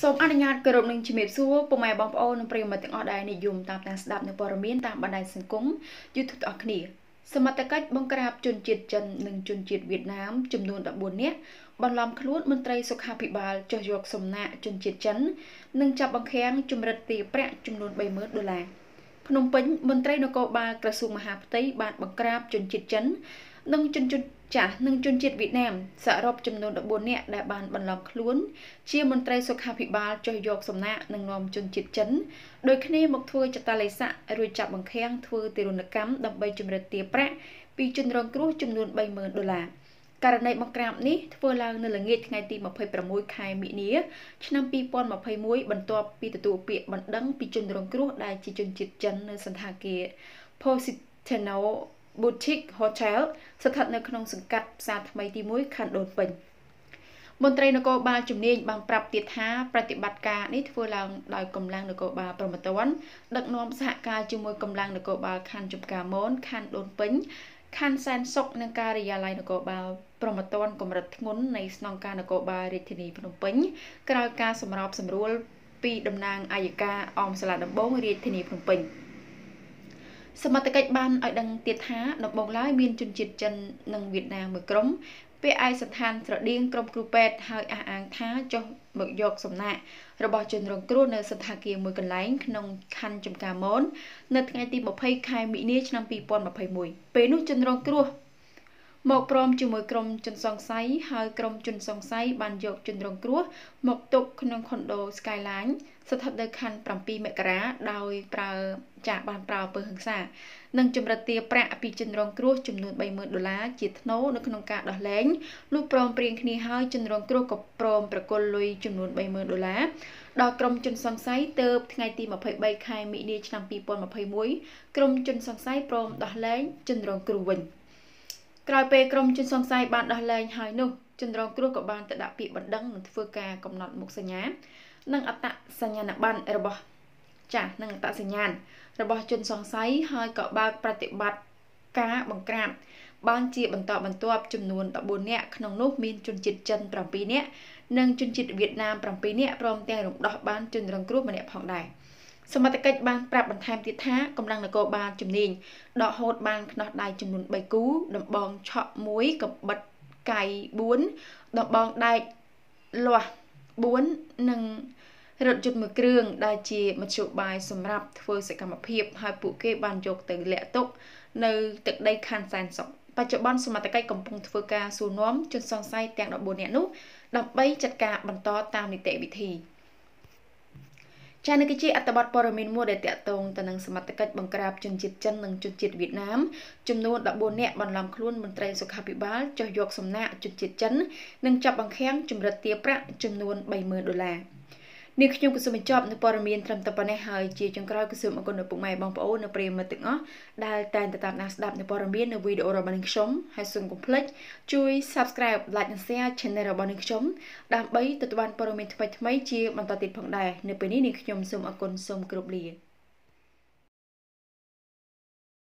សូមអនុញ្ញាតគោរពនឹងជំរាបសួរពុកម៉ែបងប្អូននិងប្រិយមិត្តទាំងអស់ដែលនិយមតាមដានស្ដាប់នៅព័ត៌មានតាមបណ្ដាញសង្គម YouTube ទាំងអស់គ្នាសមត្ថកិច្ចបង្ក្រាបជនជាតិចិននិងជនជាតិវៀតណាមចំនួន14នាក់បន្លំខ្លួនមន្ត្រីសុខាភិបាលចោះយកសំណាក់ជនជាតិចិន និងចាប់បង្ខាំងជំរិតទារប្រាក់ចំនួន30000ដុល្លារភ្នំពេញមន្ត្រីនគរបាលក្រសួងមហាផ្ទៃបានបង្ក្រាបជនជាតិចិននិងជនជាតិចាស់និងជនជាតិវៀតណាមសរុបចំនួន14នាក់ដែលបានបន្លំខ្លួន ជាមន្ត្រីសុខាភិបាលចុះយកសំណាក់និងនាំជនជាតិចិនដោយគ្នាមកធ្វើចតាល័យស័ករួចចាប់បង្ខាំងធ្វើទារុណកម្មដើម្បីជំរិតទារប្រាក់ពីជនរងគ្រោះចំនួន30,000ដុល្លារករណីបង្ក្រាបនេះធ្វើឡើងនៅល្ងាចថ្ងៃទី26ខែមិនិលឆ្នាំ2021បន្ទាប់ពីទទួលពាក្យបណ្ដឹងពីជនរងគ្រោះដែលជាជនជាតិចិននៅសន្តាគារ Positano Boutique Hotel ស្ថិតនៅក្នុងសង្កាត់ផ្សារថ្មីទី1ខណ្ឌដូនពេញមន្ត្រីនគរបាលជំនាញបានប្រាប់ទៀតថាប្រតិបត្តិការនេះធ្វើឡើងដោយកម្លាំងនគរបាលប្រមត្តនដឹកនាំសហការជាមួយកម្លាំងនគរបាលខណ្ឌចំការមនខណ្ឌដូនពេញខណ្ឌសែនសុខនិងការិយាល័យនគរបាលប្រមត្តនកម្រិតធ្ងន់នៃស្នងការនគរបាលរាជធានីភ្នំពេញ ក្រោយការសម្របសម្រួលពីតំណាងអាយកាអមសាលាដំបងរាជធានីភ្នំពេញ។សមត្ថកិច្ចបានឲ្យដឹងទៀតថាដំបូងឡើយមានជនជាតិចិននិងវៀតណាមមួយក្រុមពាក់ឯកស្ថានស្រដៀងក្រុមគ្រូពេទ្យហើយអះអាងថាចុះមកយកសំណាក់របស់ជនរងគ្រោះនៅសន្តាគារមួយកន្លែងក្នុងខណ្ឌចំការមននៅថ្ងៃទី20ខែមិនិនាឆ្នាំ2021ពេលនោះជនរងគ្រោះមកព្រមជាមួយក្រុមជនសង្ស័យហើយក្រុមជនសង្ស័យបានយកជនរងគ្រោះមកទុកក្នុងខុនដូ Skyline ស្ថិតនៅខណ្ឌ7មករាដោយប្រើចាក់បានប្រើអំពើហិង្សានិងចម្រិតទារប្រាក់ពីជនរងគ្រោះចំនួន30,000ដុល្លារជាថ្នូរនៅក្នុងការដោះលែងលុះព្រមព្រៀងគ្នាហើយជនរងគ្រោះក៏ព្រមប្រគល់លុយចំនួន30,000ដុល្លារដល់ក្រុមជនសង្ស័យទៅថ្ងៃទី23ខែមិនិនាឆ្នាំ2021ក្រុមជនសង្ស័យព្រមដោះលែងជនរងគ្រោះវិញ។ក្រោយពេលក្រុមជនសង្ស័យបានដោះលែងហើយនោះជនរងគ្រោះក៏បានទៅដាក់ពាក្យបណ្ដឹងនិងធ្វើការកំណត់មុខសញ្ញានិងអត្តសញ្ញាណប័ណ្ណរបស់ចាស់និងអត្តសញ្ញាណរបស់ជនសង្ស័យហើយក៏បើកប្រតិបត្តិការបង្ក្រាបបានជាបន្តបន្ទាប់ចំនួន14នាក់ក្នុងនោះមានជនជាតិចិន7នាក់និងជនជាតិវៀតណាម7នាក់ព្រមទាំងរំដោះបានជនរងគ្រោះម្នាក់ផងដែរ។សមត្ថកិច្ចបានប្រាប់បន្ថែមទៀតថាកម្លាំងនគរបាលជំនាញដកហូតបានខ្នោះដៃចំនួន3គូ ដំបងឆក់1កំបិតកាយ4ដំបងដែកលាស់4និងរថយន្តមួយគ្រឿងដែលជាមធ្យោបាយសម្រាប់ធ្វើសកម្មភាពហើយពួកគេបានយកទៅលាក់ទុកនៅទឹកដីខណ្ឌសែនសុខបច្ចុប្បន្នសមត្ថកិច្ចកំពុងធ្វើការសួរនាំជនសង្ស័យទាំង14នាក់នោះដើម្បីចាត់ការបន្តតាមនីតិវិធី។ចានេះគឺជាអត្ថបទព័ត៌មានមួយដែលតាក់ទងទៅនឹងសមត្ថកិច្ចបង្ក្រាបជនជាតិចិននិងជនជាតិវៀតណាមចំនួន14នាក់បន្លំខ្លួនមន្ត្រីសុខាភិបាលចោះយកសំណាក់ជនជាតិចិននិងចាប់បង្ខាំងជំរិតទារប្រាក់ចំនួន30000ដុល្លារ។នេះខ្ញុំក៏សូមបញ្ចប់នៅព័ត៌មានត្រឹមតែប៉ុណ្ណេះហើយជាចុងក្រោយក៏សូមអរគុណដល់ពុកម៉ែបងប្អូននិងប្រិយមិត្តទាំងអស់ដែលតែងតែតាមដានស្ដាប់នៅព័ត៌មាននៅវីដេអូរបស់នឹងខ្ញុំហើយសូមកុំភ្លេចជួយ Subscribe Like និង Share Channel របស់នឹងខ្ញុំដើម្បីទទួលបានព័ត៌មានថ្មីៗជាបន្តទៀតផងដែរនៅពេលនេះនាងខ្ញុំសូមអរគុណសូមគោរពលា